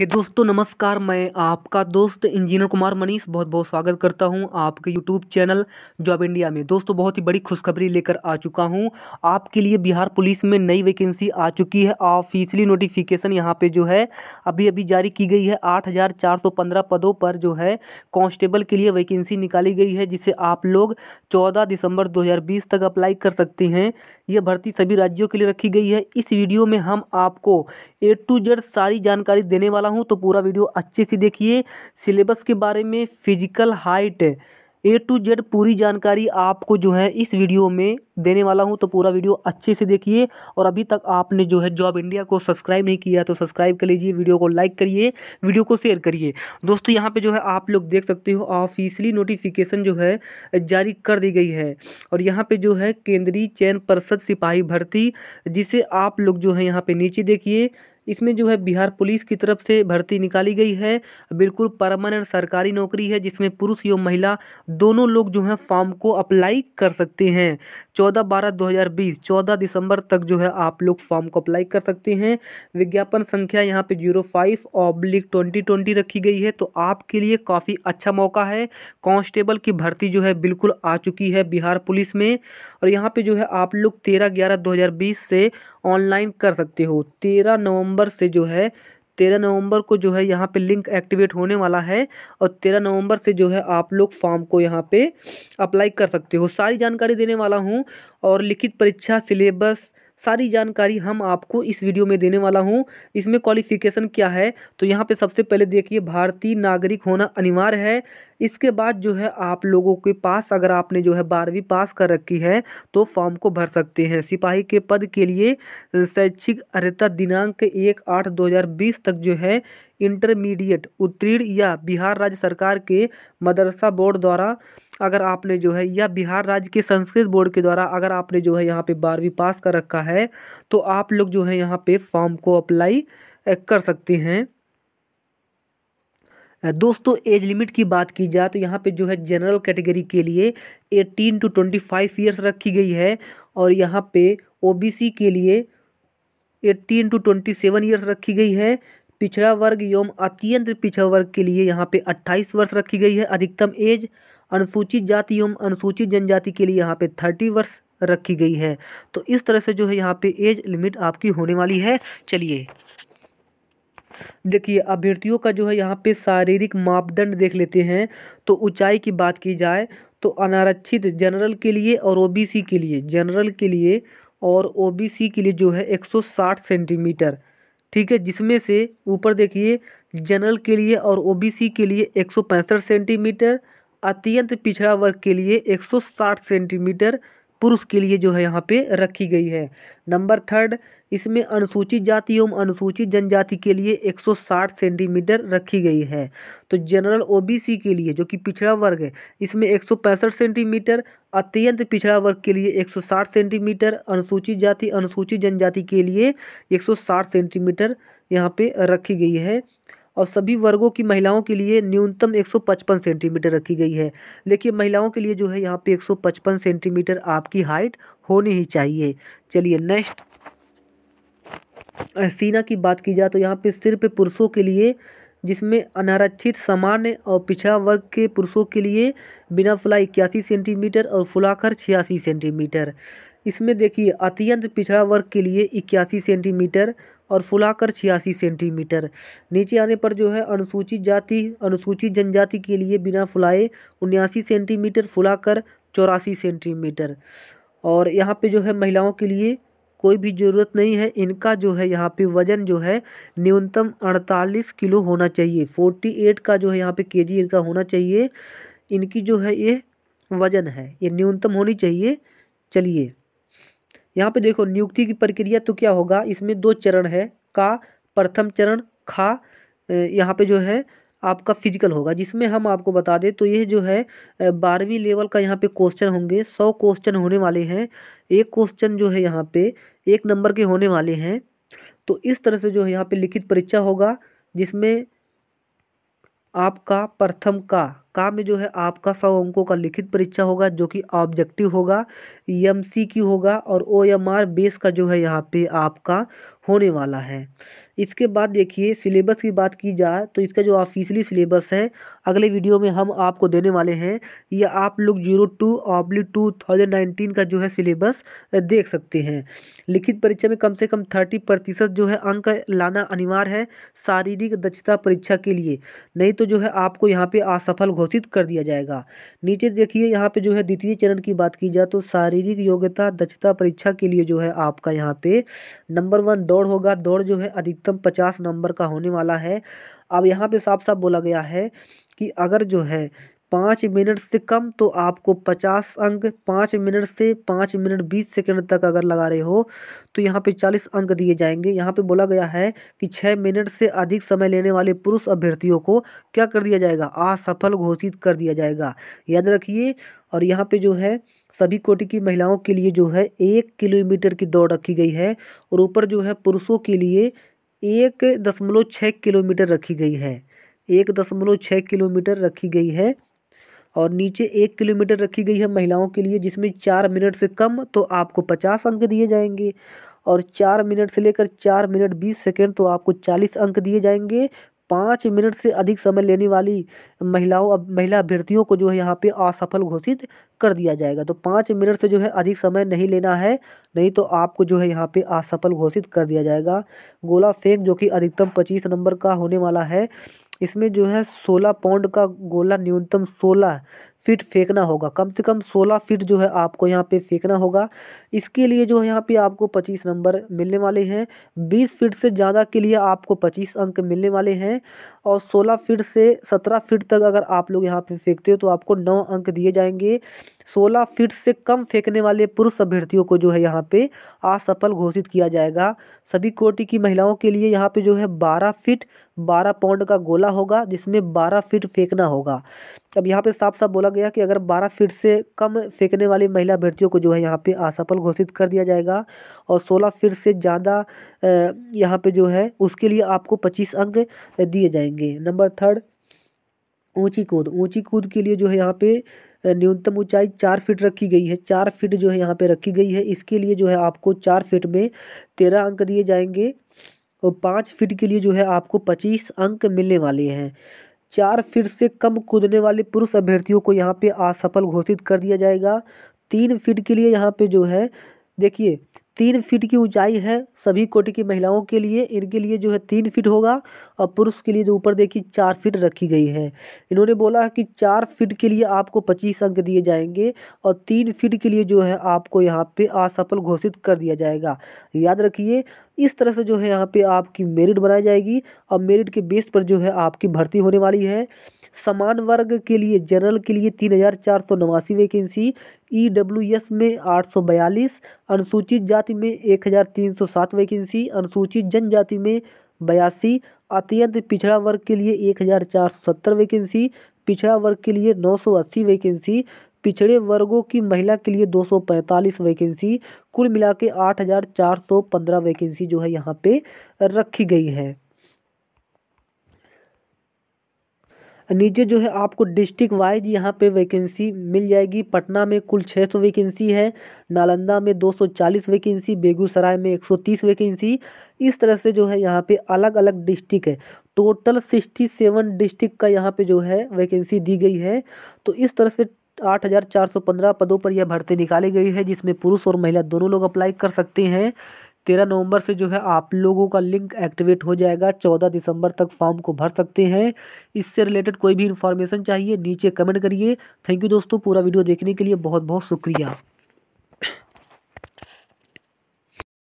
हे दोस्तों नमस्कार मैं आपका दोस्त इंजीनियर कुमार मनीष बहुत बहुत स्वागत करता हूं आपके यूट्यूब चैनल जॉब इंडिया में दोस्तों बहुत ही बड़ी खुशखबरी लेकर आ चुका हूं आपके लिए बिहार पुलिस में नई वैकेंसी आ चुकी है ऑफिशियली नोटिफिकेशन यहां पे जो है अभी अभी जारी की गई है आठ पदों पर जो है कॉन्स्टेबल के लिए वैकेंसी निकाली गई है जिसे आप लोग चौदह दिसंबर दो तक अप्लाई कर सकते हैं यह भर्ती सभी राज्यों के लिए रखी गई है इस वीडियो में हम आपको ए टू जेड सारी जानकारी देने वाले वाला हूँ तो पूरा वीडियो अच्छे से देखिए सिलेबस के बारे में physical height A to Z पूरी जानकारी आपको जो है इस वीडियो में देने वाला हूं तो पूरा वीडियो अच्छे से देखिए और अभी तक आपने जो है जॉब इंडिया को सब्सक्राइब नहीं किया तो सब्सक्राइब कर लीजिए वीडियो को लाइक करिए वीडियो को शेयर करिए दोस्तों यहां पे जो है आप लोग देख सकते हो ऑफिशियली नोटिफिकेशन जो है जारी कर दी गई है और यहाँ पर जो है केंद्रीय चयन परिषद सिपाही भर्ती जिसे आप लोग जो है यहाँ पर नीचे देखिए इसमें जो है बिहार पुलिस की तरफ से भर्ती निकाली गई है बिल्कुल परमानेंट सरकारी नौकरी है जिसमें पुरुष एवं महिला दोनों लोग जो है फॉर्म को अप्लाई कर सकते हैं चौदह बारह दो हज़ार बीस चौदह दिसंबर तक जो है आप लोग फॉर्म को अप्लाई कर सकते हैं विज्ञापन संख्या यहाँ पे zero five oblique twenty twenty रखी गई है तो आपके लिए काफ़ी अच्छा मौका है कांस्टेबल की भर्ती जो है बिल्कुल आ चुकी है बिहार पुलिस में और यहाँ पे जो है आप लोग तेरह ग्यारह दो हज़ार बीस से ऑनलाइन कर सकते हो तेरह नवंबर से जो है तेरह नवंबर को जो है यहाँ पे लिंक एक्टिवेट होने वाला है और तेरह नवंबर से जो है आप लोग फॉर्म को यहाँ पे अप्लाई कर सकते हो सारी जानकारी देने वाला हूँ और लिखित परीक्षा सिलेबस सारी जानकारी हम आपको इस वीडियो में देने वाला हूँ इसमें क्वालिफिकेशन क्या है तो यहाँ पे सबसे पहले देखिए भारतीय नागरिक होना अनिवार्य है इसके बाद जो है आप लोगों के पास अगर आपने जो है बारहवीं पास कर रखी है तो फॉर्म को भर सकते हैं सिपाही के पद के लिए शैक्षिक अर्ता दिनांक एक आठ दो हज़ार बीस तक जो है इंटरमीडिएट उत्तीर्ण या बिहार राज्य सरकार के मदरसा बोर्ड द्वारा अगर आपने जो है या बिहार राज्य के संस्कृत बोर्ड के द्वारा अगर आपने जो है यहाँ पे बारहवीं पास कर रखा है तो आप लोग जो है यहाँ पे फॉर्म को अप्लाई कर सकते हैं दोस्तों एज लिमिट की बात की जाए तो यहाँ पे जो है जनरल कैटेगरी के लिए 18 टू 25 ईयर्स रखी गई है और यहाँ पे ओबीसी के लिए 18 टू 27 ईयर्स रखी गई है पिछड़ा वर्ग एवं अत्यंत पिछड़ा वर्ग के लिए यहाँ पे 28 वर्ष रखी गई है अधिकतम एज अनुसूचित जाति एवं अनुसूचित जनजाति के लिए यहाँ पे थर्टी वर्ष रखी गई है तो इस तरह से जो है यहाँ पे एज लिमिट आपकी होने वाली है चलिए देखिए अभ्यर्थियों का जो है यहाँ पे शारीरिक मापदंड देख लेते हैं तो ऊंचाई की बात की जाए तो अनारक्षित जनरल के लिए और ओ के लिए जनरल के लिए और ओ के लिए जो है एक सेंटीमीटर ठीक है जिसमें से ऊपर देखिए जनरल के लिए और ओबीसी के लिए एक सेंटीमीटर अत्यंत पिछड़ा वर्ग के लिए 160 सेंटीमीटर पुरुष के लिए जो है यहाँ पे रखी गई है नंबर थर्ड इसमें अनुसूचित जाति एवं अनुसूचित जनजाति के लिए 160 सेंटीमीटर रखी गई है तो जनरल ओबीसी के लिए जो कि पिछड़ा वर्ग है इसमें एक सेंटीमीटर अत्यंत पिछड़ा वर्ग के लिए 160 सेंटीमीटर अनुसूचित जाति अनुसूचित जनजाति के लिए 160 सेंटीमीटर यहाँ पे रखी गई है और सभी वर्गों की महिलाओं के लिए न्यूनतम 155 सेंटीमीटर रखी गई है लेकिन महिलाओं के लिए जो है यहाँ पे 155 सेंटीमीटर आपकी हाइट होनी ही चाहिए चलिए नेक्स्ट सीना की बात की जाए तो यहाँ पे सिर्फ पुरुषों के लिए जिसमें अनारक्षित सामान्य और पिछड़ा वर्ग के पुरुषों के लिए बिना फुला इक्यासी सेंटीमीटर और फुलाकर छियासी सेंटीमीटर इसमें देखिए अत्यंत पिछड़ा वर्ग के लिए इक्यासी सेंटीमीटर और फुलाकर छियासी सेंटीमीटर नीचे आने पर जो है अनुसूचित जाति अनुसूचित जनजाति के लिए बिना फुलाए उन्यासी सेंटीमीटर फुलाकर चौरासी सेंटीमीटर और यहाँ पे जो है महिलाओं के लिए कोई भी ज़रूरत नहीं है इनका जो है यहाँ पे वज़न जो है न्यूनतम अड़तालीस किलो होना चाहिए फोर्टी एट का जो है यहाँ पर के इनका होना चाहिए इनकी जो है ये वज़न है ये न्यूनतम होनी चाहिए चलिए यहाँ पे देखो नियुक्ति की प्रक्रिया तो क्या होगा इसमें दो चरण है का प्रथम चरण खा यहाँ पे जो है आपका फिजिकल होगा जिसमें हम आपको बता दें तो ये जो है बारहवीं लेवल का यहाँ पे क्वेश्चन होंगे सौ क्वेश्चन होने वाले हैं एक क्वेश्चन जो है यहाँ पे एक नंबर के होने वाले हैं तो इस तरह से जो है यहाँ पे लिखित परीक्षा होगा जिसमें आपका प्रथम का का में जो है आपका सौ अंकों का लिखित परीक्षा होगा जो कि ऑब्जेक्टिव होगा एम सी क्यू होगा और ओ एम आर बेस का जो है यहाँ पे आपका होने वाला है इसके बाद देखिए सिलेबस की बात की जाए तो इसका जो ऑफिशियली सिलेबस है अगले वीडियो में हम आपको देने वाले हैं या आप लोग zero two oblique two thousand nineteen का जो है सिलेबस देख सकते हैं लिखित परीक्षा में कम से कम थर्टी प्रतिशत जो है अंक लाना अनिवार्य है शारीरिक दक्षता परीक्षा के लिए नहीं तो तो जो है आपको यहाँ पे असफल घोषित कर दिया जाएगा नीचे देखिए यहाँ पे जो है द्वितीय चरण की बात की जाए तो शारीरिक योग्यता दक्षता परीक्षा के लिए जो है आपका यहाँ पे नंबर वन दौड़ होगा दौड़ जो है अधिकतम पचास नंबर का होने वाला है अब यहाँ पे साफ साफ बोला गया है कि अगर जो है पाँच मिनट से कम तो आपको पचास अंक पाँच मिनट से पाँच मिनट बीस सेकंड तक अगर लगा रहे हो तो यहाँ पे चालीस अंक दिए जाएंगे यहाँ पे बोला गया है कि छः मिनट से अधिक समय लेने वाले पुरुष अभ्यर्थियों को क्या कर दिया जाएगा असफल घोषित कर दिया जाएगा याद रखिए और यहाँ पे जो है सभी कोटि की महिलाओं के लिए जो है एक किलोमीटर की दौड़ रखी गई है और ऊपर जो है पुरुषों के लिए एक दशमलव छः किलोमीटर रखी गई है एक दशमलव छः किलोमीटर रखी गई है और नीचे एक किलोमीटर रखी गई है महिलाओं के लिए जिसमें चार मिनट से कम तो आपको पचास अंक दिए जाएंगे और चार मिनट से लेकर चार मिनट बीस सेकेंड तो आपको चालीस अंक दिए जाएंगे पाँच मिनट से अधिक समय लेने वाली महिलाओं अब महिला अभ्यर्थियों को जो है यहाँ पे असफल घोषित कर दिया जाएगा तो पाँच मिनट से जो है अधिक समय नहीं लेना है नहीं तो आपको जो है यहाँ पे असफल घोषित कर दिया जाएगा गोला फेंक जो कि अधिकतम पच्चीस नंबर का होने वाला है इसमें जो है सोलह पौंड का गोला न्यूनतम सोलह फिट फेंकना होगा कम से कम सोलह फिट जो है आपको यहाँ पे फेंकना होगा इसके लिए जो है यहाँ पे आपको पच्चीस नंबर मिलने वाले हैं बीस फिट से ज़्यादा के लिए आपको पच्चीस अंक मिलने वाले हैं और सोलह फीट से सत्रह फीट तक अगर आप लोग यहाँ पे फेंकते हो तो आपको नौ अंक दिए जाएंगे सोलह फीट से कम फेंकने वाले पुरुष अभ्यर्थियों को जो है यहाँ पे असफल घोषित किया जाएगा सभी कोटि की महिलाओं के लिए यहाँ पे जो है बारह फीट बारह पाउंड का गोला होगा जिसमें बारह फीट फेंकना होगा अब यहाँ पे साफ साफ बोला गया कि अगर बारह फीट से कम फेंकने वाली महिला अभ्यर्थियों को जो है यहाँ पे असफल घोषित कर दिया जाएगा और सोलह फीट से ज़्यादा यहाँ पे जो है उसके लिए आपको पच्चीस अंक दिए जाएंगे नंबर थर्ड ऊंची कूद ऊंची कूद के लिए जो है यहाँ पे न्यूनतम ऊंचाई चार फीट रखी गई है चार फीट जो है यहाँ पे रखी गई है इसके लिए जो है आपको चार फीट में तेरह अंक दिए जाएंगे और पाँच फीट के लिए जो है आपको पच्चीस अंक मिलने वाले हैं चार फीट से कम कूदने वाले पुरुष अभ्यर्थियों को यहाँ पे असफल घोषित कर दिया जाएगा तीन फीट के लिए यहाँ पे जो है देखिए तीन फीट की ऊंचाई है सभी कोटि की महिलाओं के लिए इनके लिए जो है तीन फीट होगा और पुरुष के लिए जो ऊपर देखिए चार फीट रखी गई है इन्होंने बोला है कि चार फीट के लिए आपको पच्चीस अंक दिए जाएंगे और तीन फीट के लिए जो है आपको यहाँ पे असफल घोषित कर दिया जाएगा याद रखिए इस तरह से जो है यहाँ पे आपकी मेरिट बनाई जाएगी और मेरिट के बेस पर जो है आपकी भर्ती होने वाली है समान वर्ग के लिए जनरल के लिए तीन हज़ार चार सौ नवासी वैकेंसी ई डब्ल्यू एस में आठ सौ बयालीस अनुसूचित जाति में एक हज़ार तीन सौ सात वैकेंसी अनुसूचित जनजाति में बयासी अत्यंत पिछड़ा वर्ग के लिए एक हज़ार चार सौ सत्तर वैकेंसी पिछड़ा वर्ग के लिए नौ सौ अस्सी वैकेंसी पिछड़े वर्गों की महिला के लिए 245 वैकेंसी कुल मिला के आठ वैकेंसी जो है यहाँ पे रखी गई है नीचे जो है आपको डिस्ट्रिक्ट वाइज यहाँ पे वैकेंसी मिल जाएगी पटना में कुल 600 वैकेंसी है नालंदा में 240 वैकेंसी बेगूसराय में 130 वैकेंसी इस तरह से जो है यहाँ पे अलग अलग डिस्ट्रिक्ट है टोटल 67 डिस्ट्रिक्ट का यहाँ पे जो है वैकेंसी दी गई है तो इस तरह से आठ हज़ार चार सौ पंद्रह पदों पर यह भर्ती निकाली गई है जिसमें पुरुष और महिला दोनों लोग अप्लाई कर सकते हैं तेरह नवंबर से जो है आप लोगों का लिंक एक्टिवेट हो जाएगा चौदह दिसंबर तक फॉर्म को भर सकते हैं इससे रिलेटेड कोई भी इन्फॉर्मेशन चाहिए नीचे कमेंट करिए थैंक यू दोस्तों पूरा वीडियो देखने के लिए बहुत बहुत शुक्रिया